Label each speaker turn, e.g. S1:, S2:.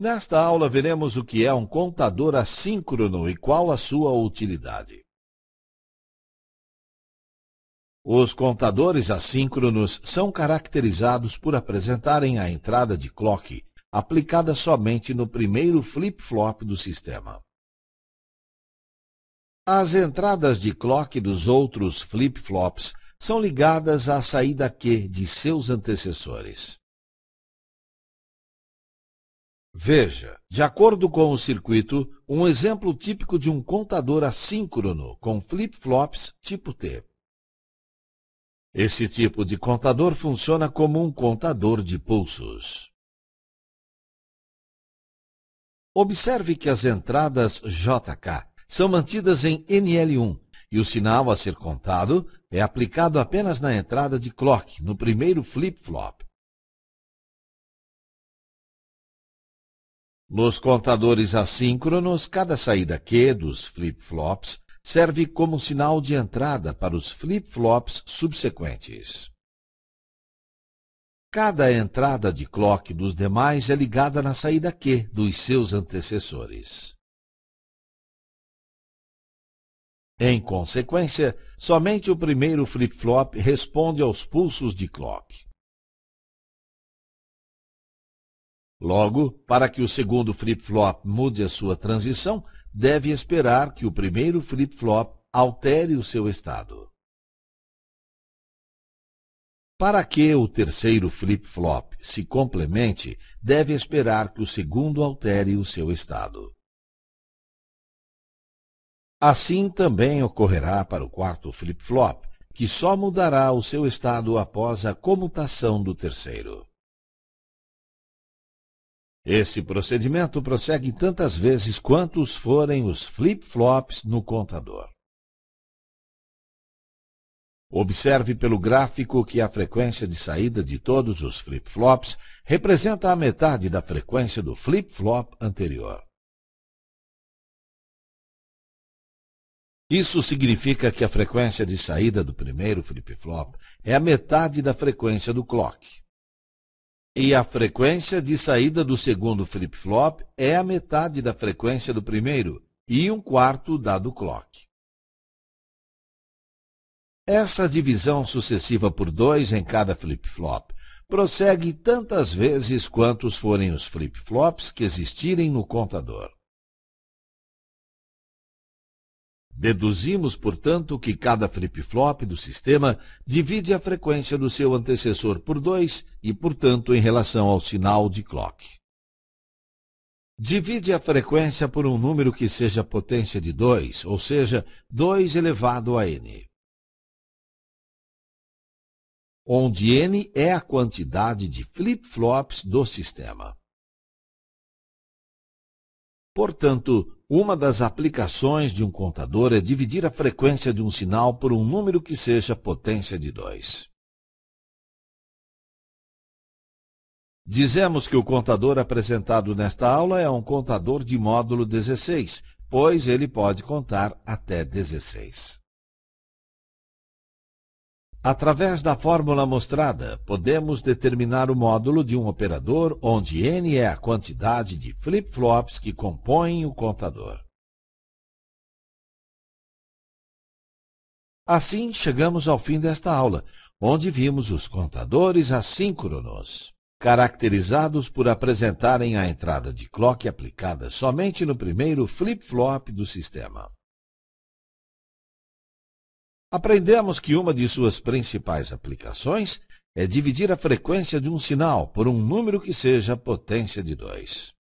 S1: Nesta aula veremos o que é um contador assíncrono e qual a sua utilidade. Os contadores assíncronos são caracterizados por apresentarem a entrada de clock aplicada somente no primeiro flip-flop do sistema. As entradas de clock dos outros flip-flops são ligadas à saída Q de seus antecessores. Veja, de acordo com o circuito, um exemplo típico de um contador assíncrono com flip-flops tipo T. Esse tipo de contador funciona como um contador de pulsos. Observe que as entradas JK são mantidas em NL1 e o sinal a ser contado é aplicado apenas na entrada de clock, no primeiro flip-flop. Nos contadores assíncronos, cada saída Q dos flip-flops serve como sinal de entrada para os flip-flops subsequentes. Cada entrada de clock dos demais é ligada na saída Q dos seus antecessores. Em consequência, somente o primeiro flip-flop responde aos pulsos de clock. Logo, para que o segundo flip-flop mude a sua transição, deve esperar que o primeiro flip-flop altere o seu estado. Para que o terceiro flip-flop se complemente, deve esperar que o segundo altere o seu estado. Assim também ocorrerá para o quarto flip-flop, que só mudará o seu estado após a comutação do terceiro. Esse procedimento prossegue tantas vezes quantos forem os flip-flops no contador. Observe pelo gráfico que a frequência de saída de todos os flip-flops representa a metade da frequência do flip-flop anterior. Isso significa que a frequência de saída do primeiro flip-flop é a metade da frequência do clock. E a frequência de saída do segundo flip-flop é a metade da frequência do primeiro e um quarto da do clock. Essa divisão sucessiva por dois em cada flip-flop prossegue tantas vezes quantos forem os flip-flops que existirem no contador. Deduzimos, portanto, que cada flip-flop do sistema divide a frequência do seu antecessor por 2 e, portanto, em relação ao sinal de clock. Divide a frequência por um número que seja potência de 2, ou seja, 2 elevado a n. Onde n é a quantidade de flip-flops do sistema. Portanto, uma das aplicações de um contador é dividir a frequência de um sinal por um número que seja potência de 2. Dizemos que o contador apresentado nesta aula é um contador de módulo 16, pois ele pode contar até 16. Através da fórmula mostrada, podemos determinar o módulo de um operador onde n é a quantidade de flip-flops que compõem o contador. Assim, chegamos ao fim desta aula, onde vimos os contadores assíncronos, caracterizados por apresentarem a entrada de clock aplicada somente no primeiro flip-flop do sistema. Aprendemos que uma de suas principais aplicações é dividir a frequência de um sinal por um número que seja potência de 2.